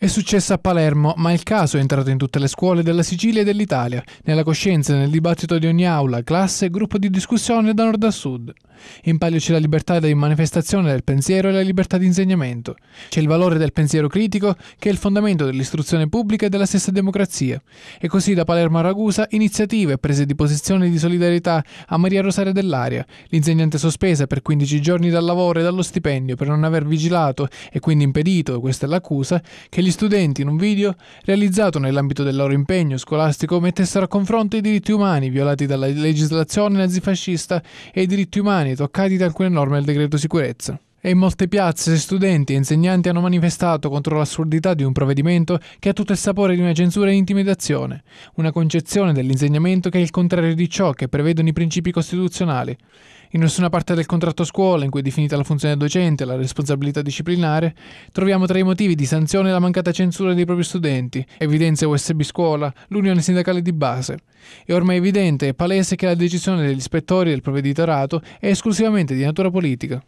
È successo a Palermo, ma il caso è entrato in tutte le scuole della Sicilia e dell'Italia, nella coscienza e nel dibattito di ogni aula, classe e gruppo di discussione da nord a sud. In palio c'è la libertà di manifestazione del pensiero e la libertà di insegnamento. C'è il valore del pensiero critico, che è il fondamento dell'istruzione pubblica e della stessa democrazia. E così da Palermo a Ragusa, iniziative e prese di posizione di solidarietà a Maria Rosaria Dell'Aria, l'insegnante sospesa per 15 giorni dal lavoro e dallo stipendio per non aver vigilato e quindi impedito, questa è l'accusa, che gli gli studenti in un video realizzato nell'ambito del loro impegno scolastico mettessero a confronto i diritti umani violati dalla legislazione nazifascista e i diritti umani toccati da alcune norme del decreto sicurezza. E in molte piazze studenti e insegnanti hanno manifestato contro l'assurdità di un provvedimento che ha tutto il sapore di una censura e intimidazione, una concezione dell'insegnamento che è il contrario di ciò che prevedono i principi costituzionali. In nessuna parte del contratto scuola, in cui è definita la funzione docente e la responsabilità disciplinare, troviamo tra i motivi di sanzione la mancata censura dei propri studenti, evidenzia USB scuola, l'unione sindacale di base. È ormai evidente e palese che la decisione degli ispettori del provveditorato è esclusivamente di natura politica.